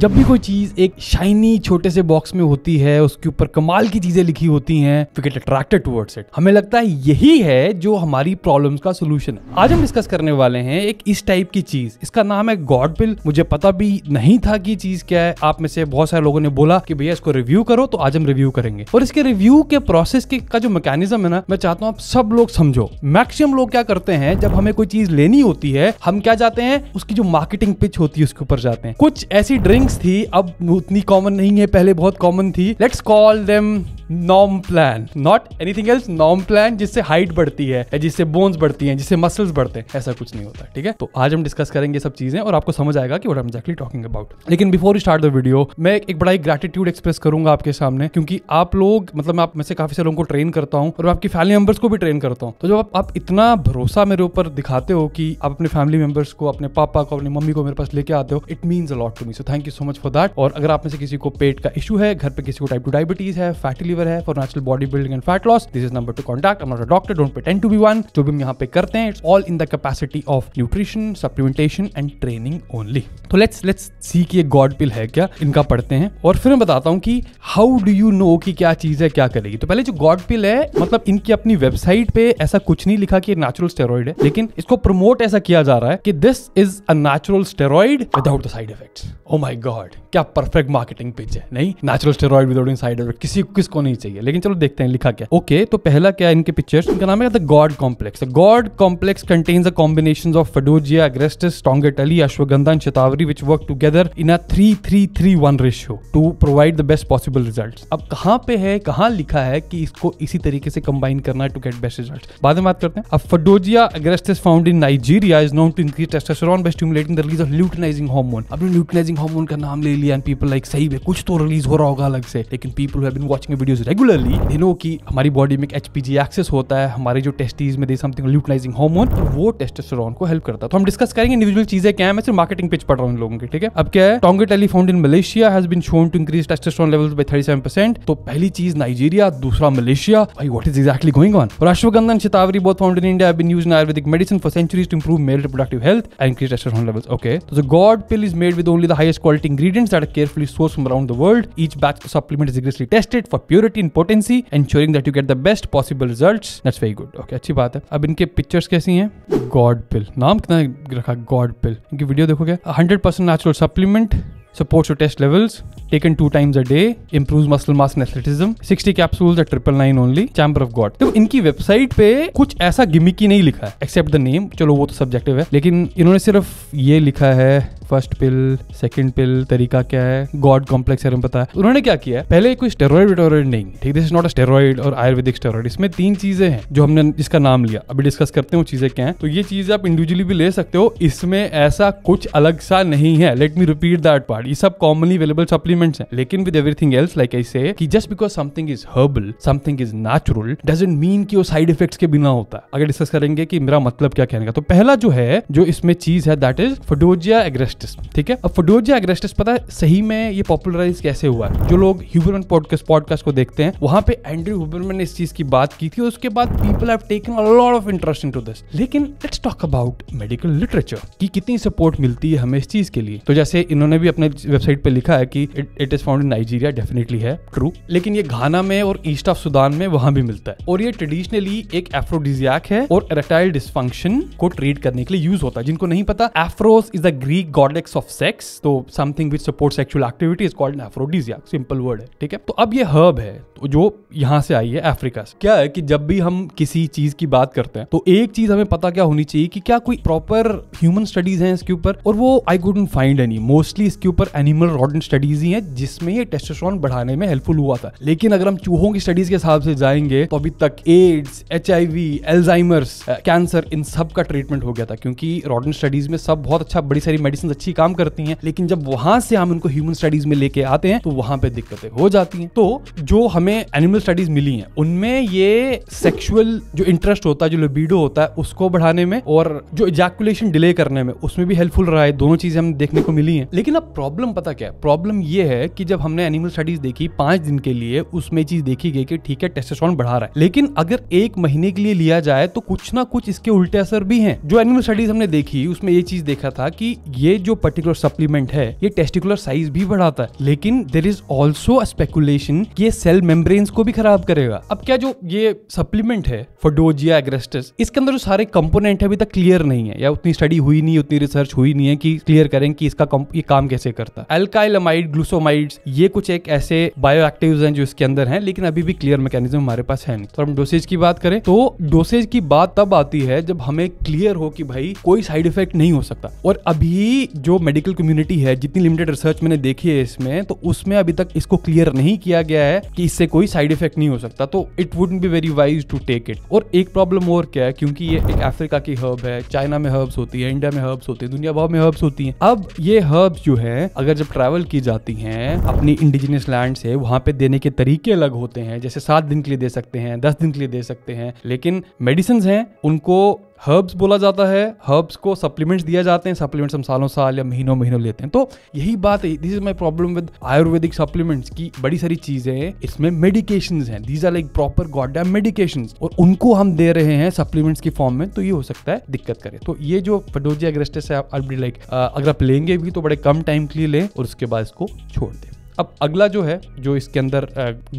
जब भी कोई चीज एक शाइनी छोटे से बॉक्स में होती है उसके ऊपर कमाल की चीजें लिखी होती हैं we get attracted towards it हमें लगता है यही है जो हमारी प्रॉब्लम्स का सोल्यूशन है आज हम डिस्कस करने वाले हैं एक इस टाइप की चीज इसका नाम है गॉड पिल मुझे पता भी नहीं था कि चीज क्या है आप में से बहुत सारे लोगों ने बोला कि भैया इसको रिव्यू करो तो आज हम रिव्यू करेंगे और इसके रिव्यू के प्रोसेस के का जो मैकेनिज्म है ना मैं चाहता हूँ आप सब लोग समझो मैक्सिमम लोग क्या करते हैं जब हमें कोई चीज लेनी होती है हम क्या जाते हैं उसकी जो मार्केटिंग पिच होती है उसके ऊपर जाते हैं कुछ ऐसी ड्रिंक थी अब उतनी कॉमन नहीं है पहले बहुत कॉमन थी let's call them nom plan not anything else nom plan जिससे हाइट बढ़ती है जिससे बोन्स बढ़ती है जिससे मसल्स बढ़ते हैं ऐसा कुछ नहीं होता ठीक है तो आज हम डिस्कस करेंगे सब चीजें और आपको समझ आएगा कि what am exactly talking about लेकिन बिफोर स्टार्ट द वीडियो मैं एक बड़ा ही ग्रेटिट्यूड एक्सप्रेस करूंगा आपके सामने क्योंकि आप लोग मतलब मैं आप में से काफी सारे लोगों को ट्रेन करता हूँ और मैं आपकी फैमिली मेंबर्स को भी ट्रेन करता हूँ तो जब आप, आप इतना भरोसा मेरे ऊपर दिखाते हो कि आप अपने फैमिली मेंबर्स को अपने पापा को अपनी मम्मी को मेरे पास लेके आते हो it means a lot to me so thank you so much for that और अगर आप में से किसी को पेट का इशू है घर पर किसी को टाइप टू डायबिटीज है फैटी बिलीवर है for natural body building and fat loss this is number two contact not doctor don't pretend to be one जो भी हम यहाँ पे करते हैं it's all in the capacity of nutrition supplementation and training only तो let's let's see की God पिल है क्या इनका पढ़ते हैं और फिर मैं बताता हूँ कि हाउ डू यू नो कि क्या चीज़ है क्या करेगी तो पहले जो गॉड पिल है मतलब इनकी अपनी वेबसाइट पे ऐसा कुछ नहीं लिखा कि नेचुरल स्टेरॉइड है लेकिन इसको प्रमोट ऐसा किया जा रहा है कि this is a natural steroid without the side effects oh my God क्या परफेक्ट मार्केटिंग पिच है नहीं natural steroid without in side effect किसी किसको नहीं चाहिए लेकिन चलो देखते हैं लिखा क्या ओके तो पहला क्या इनके पिक्चर्स इनका नाम है the God complex God complex contains a combination of Fadogia agrestis tongkat ali ashwagandha and shatavari which work together in a three three three one ratio to provide the best possible result अब कहां पे है कहाँ लिखा है कि इसको इसी तरीके से कंबाइन करना टू गेट बेस्ट रिजल्ट बाद में बात करते हैं अब Fadogia agrestis found in Nigeria is known to increase testosterone by stimulating the release of luteinizing hormone अब ल्यूटिनाइजिंग हार्मोन का नाम ले लिया एंड पीपल लाइक सही है कुछ तो रिलीज हो रहा होगा अलग से लेकिन people have been watching video videos regularly they know कि हमारी बॉडी में एच पी जी एक्सेस होता है हमारे जो टेस्टीज में दे समथिंग ल्यूटलाइजिंग हॉर्मोन और वो टेस्टोस्टेरोन को हेल्प करता है तो हम डिस्कस करेंगे इंडिविजुअल चीजें क्या है मैं सिर्फ मार्केटिंग पिच पढ़ रहा हूँ लोगों के ठीक है अब क्या है tongkat ali found in Malaysia has been shown to increase testosterone levels by 37% तो पहली चीज नाइजीरिया दूसरा मलेशिया भाई what is exactly going on और अश्वगंधन shatavari both found in India have been used in Ayurvedic medicine for centuries to improve male reproductive health and increase testosterone levels okay तो the God pill is made with only the highest quality ingredients that are carefully source from around the world each batch supplement is rigorously tested for pure purity in potency ensuring that you get the best possible result that's very good okay अच्छी बात है अब इनके pictures कैसी हैं God पिल नाम कितना रखा गॉड पिल इनकी वीडियो देखोगे hundred percent natural supplement supports your test levels, taken two times a day, improves muscle mass and athleticism, 60 capsules at triple nine only, chamber of God. तो इनकी वेबसाइट पे कुछ ऐसा गिमिकी नहीं लिखा है एक्सेप्ट द नेम चलो वो तो सब्जेक्टिव है लेकिन इन्होंने सिर्फ ये लिखा है फर्स्ट पिल सेकंड पिल तरीका क्या है गॉड कॉम्प्लेक्स है पता है उन्होंने क्या किया पहले कोई स्टेरॉइड विटोरॉइड नहीं ठीक this is not a steroid और आयुर्वेदिक स्टेरॉइड इसमें तीन चीजें हैं जो हमने जिसका नाम लिया अभी डिस्कस करते हैं वो चीजें क्या है तो ये चीजें आप इंडिविजुअली भी ले सकते हो इसमें ऐसा कुछ अलग सा नहीं है let me repeat that part कार्ड ये सब कॉमनली अवेलेबल सप्लीमेंट्स हैं लेकिन with everything else like I say कि just because something is herbal something is natural doesn't mean कि वो साइड इफेक्ट्स के बिना होता है अगर डिस्कस करेंगे कि मेरा मतलब क्या कहने का तो पहला जो है जो इसमें चीज है दैट इज फोडोजिया एग्रेस्टिस ठीक है अब फोडोजिया एग्रेस्टिस पता है सही में ये पॉपुलराइज कैसे हुआ है जो लोग ह्यूबरमैन पॉडकास्ट पॉडकास्ट को देखते हैं वहां पे एंड्रू ह्यूबरमैन ने इस चीज की बात की थी उसके बाद people have taken a lot of interest into this लेकिन let's talk about medical literature की कितनी सपोर्ट मिलती है हमें इस चीज के लिए तो जैसे इन्होंने भी अपने वेबसाइट पे लिखा है कि it is found in Nigeria definitely है ट्रू लेकिन ये घाना में और ईस्ट ऑफ सुदान में वहां भी मिलता है और ये ट्रेडिशनली एक एफ्रोडिजियाक है और एरेटाइल डिस्फंक्शन को ट्रीट करने के लिए यूज होता है जिनको नहीं पता Aphros is a Greek goddess of sex तो something which support sexual activity is called aphrodisiac simple word है ठीक है तो अब ये हर्ब है तो जो यहाँ से आई है अफ्रीका से क्या है कि जब भी हम किसी चीज की बात करते हैं तो एक चीज हमें पता क्या होनी चाहिए कि क्या कोई प्रॉपर ह्यूमन स्टडीज है इसके ऊपर और वो I couldn't find any mostly इसके ऊपर ऊपर एनिमल रॉडन स्टडीज ही हैं जिसमें ये टेस्टोस्टेरोन बढ़ाने में हेल्पफुल हुआ था लेकिन अगर हम चूहों की स्टडीज के हिसाब से जाएंगे तो अभी तक AIDS H I Alzheimer's cancer इन सब का ट्रीटमेंट हो गया था क्योंकि रॉडन स्टडीज में सब बहुत अच्छा बड़ी सारी मेडिसिन अच्छी काम करती हैं लेकिन जब वहां से हम उनको ह्यूमन स्टडीज में लेके आते हैं तो वहां पे दिक्कतें हो जाती हैं तो जो हमें एनिमल स्टडीज मिली हैं उनमें ये सेक्सुअल जो इंटरेस्ट होता है जो लिबिडो होता है उसको बढ़ाने में और जो इजैकुलेशन डिले करने में उसमें भी हेल्पफुल रहा है दोनों चीजें हम देखने को मिली हैं लेकिन अब प्रॉब्लम प्रॉब्लम पता क्या है प्रॉब्लम ये है कि जब हमने एनिमल स्टडीज देखी पांच दिन के लिए उसमें चीज देखी गई कि ठीक है टेस्टोस्टेरोन बढ़ा रहा है लेकिन अगर एक महीने के लिए लिया जाए तो कुछ ना कुछ इसके उल्टे असर भी हैं जो एनिमल स्टडीज हमने देखी उसमें ये चीज देखा था कि ये जो पर्टिकुलर सप्लीमेंट है ये टेस्टिकुलर साइज भी बढ़ाता है लेकिन देर इज ऑल्सो स्पेकुलेशन ये सेल मेम्ब्रेन को भी खराब करेगा अब क्या जो ये सप्लीमेंट है फोडोजिया एग्रेस्टस इसके अंदर जो सारे कंपोनेंट है अभी तक क्लियर नहीं है या उतनी स्टडी हुई नहीं उतनी रिसर्च हुई नहीं है कि क्लियर करें कि इसका ये काम कैसे कर करता है अल्काइलमाइड ग्लूसोमाइड्स ये कुछ एक ऐसे बायो एक्टिव हैं जो इसके अंदर हैं लेकिन अभी भी क्लियर मैकेनिज्म हमारे पास है नहीं तो हम डोसेज की बात करें तो डोसेज की बात तब आती है जब हमें क्लियर हो कि भाई कोई साइड इफेक्ट नहीं हो सकता और अभी जो मेडिकल कम्युनिटी है जितनी लिमिटेड रिसर्च मैंने देखी है इसमें तो उसमें अभी तक इसको क्लियर नहीं किया गया है कि इससे कोई साइड इफेक्ट नहीं हो सकता तो it would be very wise to take it और एक प्रॉब्लम और क्या है क्योंकि ये एक अफ्रीका की हर्ब है चाइना में हर्ब्स होती है इंडिया में हर्ब्स होती है दुनिया भर में हर्ब्स होती है अब ये हर्ब्स जो है अगर जब ट्रैवल की जाती हैं अपनी इंडिजिनियस लैंड से वहां पे देने के तरीके अलग होते हैं जैसे सात दिन के लिए दे सकते हैं दस दिन के लिए दे सकते हैं लेकिन मेडिसिन हैं उनको हर्ब्स बोला जाता है हर्ब्स को सप्लीमेंट्स दिया जाते हैं सप्लीमेंट्स हम सालों साल या महीनों महीनों लेते हैं तो यही बात है this is my problem with Ayurvedic supplements की बड़ी सारी चीजें इसमें मेडिकेशन है these are like proper goddamn medication और उनको हम दे रहे हैं सप्लीमेंट्स की फॉर्म में तो ये हो सकता है दिक्कत करे तो ये जो फडोजिया ग्रेस्टेस है आप लाइक अगर आप लेंगे भी तो बड़े कम टाइम के लिए लें और उसके बाद इसको छोड़ दें अब अगला जो है जो इसके अंदर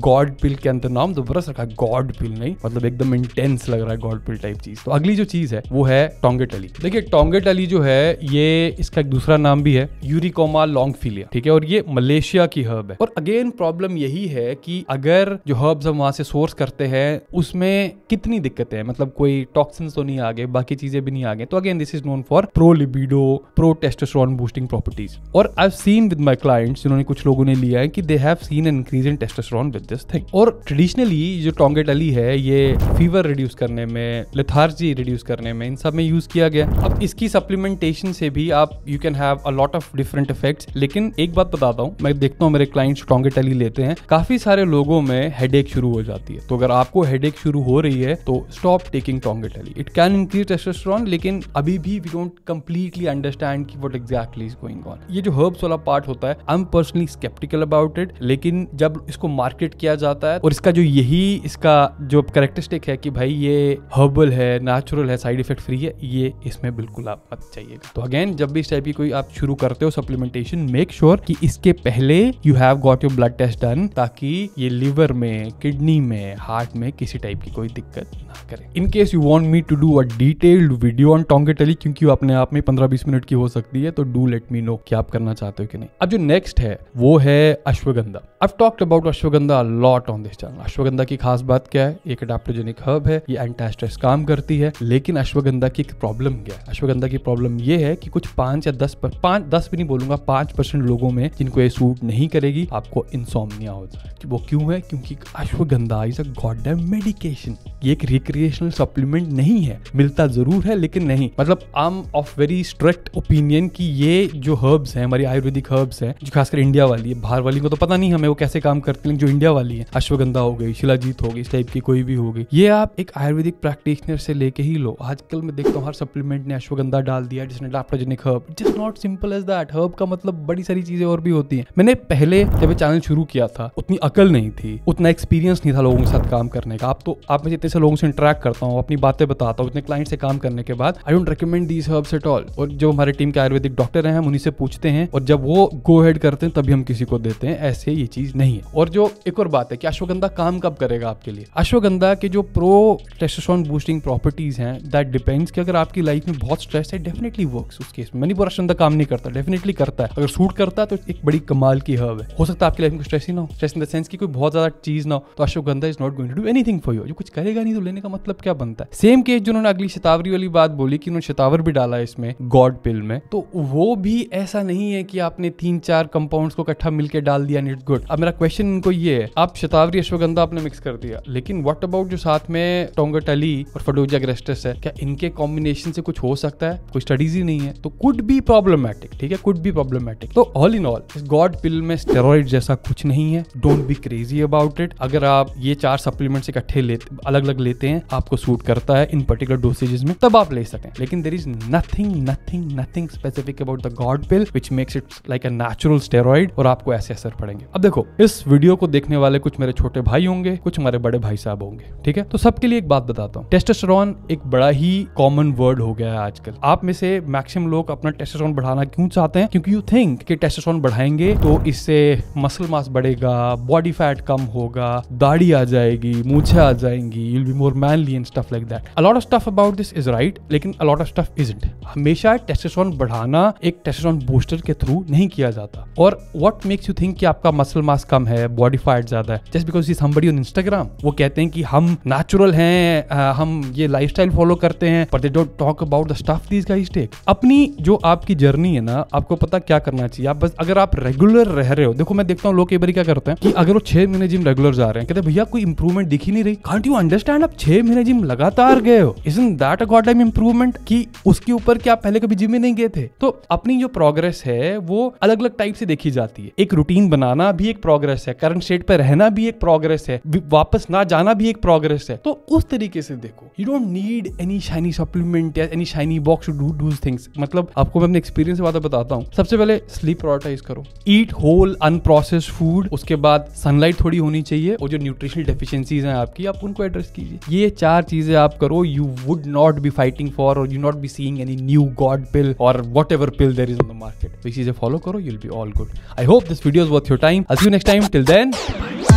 गॉड पिल के अंदर नाम दो तो बरस रखा है गॉड पिल नहीं मतलब एकदम इंटेंस लग रहा है गॉड पिल टाइप चीज तो अगली जो चीज है वो है टोंगेट अली देखिए टोंगेट अली जो है ये इसका एक दूसरा नाम भी है यूरिकोमा फिलिया ठीक है और ये मलेशिया की हर्ब है और अगेन प्रॉब्लम यही है कि अगर जो हर्ब्स हम वहां से सोर्स करते हैं उसमें कितनी दिक्कतें हैं मतलब कोई टॉक्सिन तो नहीं आ गए बाकी चीजें भी नहीं आ गए तो again this is known for pro libido pro testosterone boosting properties और I seen with my clients जिन्होंने कुछ लोगों ने लिया है कि they have seen an increase in testosterone with this thing और ट्रेडिशनली जो टोंगेटली है ये फीवर रिड्यूस करने में लेथार्जी रिड्यूस करने में इन सब में यूज किया गया अब इसकी सप्लीमेंटेशन से भी आप you can have a lot of different effects लेकिन एक बात बताता हूँ मैं देखता हूँ मेरे क्लाइंट्स टोंगेटली लेते हैं काफी सारे लोगों में हेडेक शुरू हो जाती है तो अगर आपको हेडेक शुरू हो रही है तो stop taking tongkat ali it can increase testosterone लेकिन अभी भी वी डोंट कंप्लीटली अंडरस्टैंड की what exactly is going on ये जो हर्ब्स वाला पार्ट होता है I am personally skeptic critical about it लेकिन जब इसको मार्केट किया जाता है और इसका जो यही इसका जो करेक्टरिस्टिक है कि भाई ये हर्बल है नेचुरल है साइड इफेक्ट फ्री है ये इसमें बिल्कुल आप मत चाहिए तो अगेन जब भी इस टाइप की कोई आप शुरू करते हो सप्लीमेंटेशन मेक श्योर कि इसके पहले you have got your blood test done ताकि ये लिवर में किडनी में हार्ट में किसी टाइप की कोई दिक्कत ना करे in case you want me to do a detailed video on tongkat ali क्योंकि अपने आप में पंद्रह बीस मिनट की हो सकती है तो डू लेट मी नो कि आप करना चाहते हो कि नहीं अब जो नेक्स्ट है वो है है अश्वगंधा अब talked about ashwagandha lot on this channel ashwagandha की खास बात क्या है एक एडाप्टोजेनिक हर्ब है ये एंटास्ट्रेस काम करती है लेकिन अश्वगंधा की एक प्रॉब्लम क्या है अश्वगंधा की प्रॉब्लम ये है कि कुछ पांच या दस पर, पांच दस भी नहीं बोलूंगा पांच परसेंट लोगों में जिनको ये सूट नहीं करेगी आपको इंसोमिया होता है कि वो क्यों है क्योंकि ashwagandha is a good medication ये एक रिक्रिएशनल सप्लीमेंट नहीं है मिलता जरूर है लेकिन नहीं मतलब आम ऑफ वेरी स्ट्रिक्ट ओपिनियन की ये जो हर्ब्स है हमारी आयुर्वेदिक हर्ब्स है जो खासकर इंडिया वाली है बाहर वाली को तो पता नहीं हमें वो कैसे काम करती है जो इंडिया वाली है अश्वगंधा हो गई शिलाजीत हो गई इस टाइप की कोई भी हो गई ये आप एक आयुर्वेदिक प्रैक्टिशनर से लेके ही लो आजकल मैं देखता हूँ हर सप्लीमेंट ने अश्वगंधा डाल दिया जिसने adaptogenic herb it is not simple as that herb का मतलब बड़ी सारी चीजें और भी होती है मैंने पहले जब चैनल शुरू किया था उतनी अकल नहीं थी उतना एक्सपीरियंस नहीं था लोगों के साथ काम करने का आप तो आप में जितने से लोगों से इंटरेक्ट करता हूँ अपनी बातें बताता हूँ इतने क्लाइंट से काम करने के बाद I don't recommend these herbs at all और जो हमारे टीम के आयुर्वेदिक डॉक्टर हैं हम उन्हीं से पूछते हैं और जब वो गो हेड करते हैं तभी हम किसी को देते हैं ऐसे ये चीज नहीं है और जो एक और बात है कि अश्वगंधा काम कब करेगा आपके लिए अश्वगंधा के जो प्रो टेस्टोस्टेरोन बूस्टिंग प्रॉपर्टीज हैं दैट डिपेंड्स कि अगर आपकी लाइफ में बहुत स्ट्रेस है डेफिनेटली वर्क्स उस केस में मणिपुर अश्वगंधा काम नहीं करता डेफिनेटली करता है अगर सूट करता है तो एक बड़ी कमाल की हर्व है हो सकता है आपकी लाइफ में स्ट्रेस ही ना हो स्ट्रेस इन द सेंस की कोई बहुत ज्यादा चीज ना हो तो ashwagandha is not going to do anything for you जो कुछ करेगा नहीं तो लेने का मतलब क्या बनता है सेम केस जो उन्होंने अगली शतावरी वाली बात बोली कि उन्होंने शतावर भी डाला इसमें गॉड पिल में तो वो भी ऐसा नहीं है कि आपने तीन चार कंपाउंड्स को इकट्ठा मिलकर के डाल दिया एंड इट्स गुड अब मेरा क्वेश्चन इनको ये है आप शतावरी अश्वगंधा आपने मिक्स कर दिया लेकिन व्हाट अबाउट जो साथ में टोंगटली और फडोजा ग्रेस्टस है क्या इनके कॉम्बिनेशन से कुछ हो सकता है कोई स्टडीज ही नहीं है तो कुड बी प्रॉब्लमैटिक ठीक है कुड बी प्रॉब्लमैटिक तो ऑल इन ऑल इस गॉड पिल में स्टेरॉइड जैसा कुछ नहीं है don't be crazy about it अगर आप ये चार सप्लीमेंट्स इकट्ठे लेते अलग अलग लेते हैं आपको सूट करता है इन पर्टिकुलर डोसेजेस में तब आप ले सकते हैं लेकिन there is nothing nothing nothing specific about the God pill which makes it like a natural steroid और आपको कैसे असर पड़ेंगे अब देखो इस वीडियो को देखने वाले कुछ मेरे छोटे भाई होंगे कुछ हमारे बड़े भाई साहब होंगे ठीक है तो सबके लिए एक बात बताता हूँ टेस्टोस्टेरोन एक बड़ा ही कॉमन वर्ड हो गया है आजकल आप में से मैक्सिमम लोग अपना टेस्टोस्टेरोन बढ़ाना क्यों चाहते हैं क्योंकि यू थिंक कि टेस्टोस्टेरोन बढ़ाएंगे तो इससे मसल मास बढ़ेगा बॉडी फैट कम होगा दाढ़ी आ जाएगी मूछे आ जाएंगी you will be more manly and stuff like that a lot of stuff about this is right लेकिन अलॉट ऑफ स्टफ इजंट हमेशा टेस्टोस्टेरोन बढ़ाना एक टेस्टोस्टेरोन बूस्टर के थ्रू नहीं किया जाता और what makes you you think कि आपका मसल मास कम है बॉडी फैट ज्यादा है just because is somebody on Instagram वो कहते हैं कि हम नेचुरल हैं हम ये लाइफ फॉलो करते हैं पर they don't talk about the stuff these guys take अपनी जो आपकी जर्नी है ना आपको पता क्या करना चाहिए आप बस अगर आप रेगुलर रह रहे हो देखो मैं देखता हूँ लोग कई बार क्या करते हैं कि अगर वो छह महीने जिम रेगुलर जा रहे हैं कहते भैया कोई इंप्रूवमेंट दिख ही नहीं रही कांट यू अंडरस्टैंड आप छह महीने जिम लगातार गए हो is in that a good time improvement की उसके ऊपर क्या आप पहले कभी जिम में नहीं गए थे तो अपनी जो प्रोग्रेस है वो अलग अलग टाइप से देखी जाती है एक रूटीन बनाना भी एक प्रोग्रेस है करंट स्टेट पर रहना भी एक प्रोग्रेस है वापस ना जाना भी एक प्रोग्रेस है तो उस तरीके से देखो you don't need any shiny supplement या any shiny box to do these things मतलब आपको मैं अपने एक्सपीरियंस से बात बताता हूँ सबसे पहले स्लीप प्रायोरिटाइज करो ईट होल अनप्रोसेस फूड उसके बाद सनलाइट थोड़ी होनी चाहिए और जो न्यूट्रिशनल डेफिशिएंसीज हैं आपकी आप उनको एड्रेस कीजिए ये चार चीजें आप करो you would not be fighting for और you not be seeing any new God pill और whatever pill there is in the market तो ये चीजें फॉलो करो you'll be all good I hope this video is worth your time. I'll see you next time. Till then.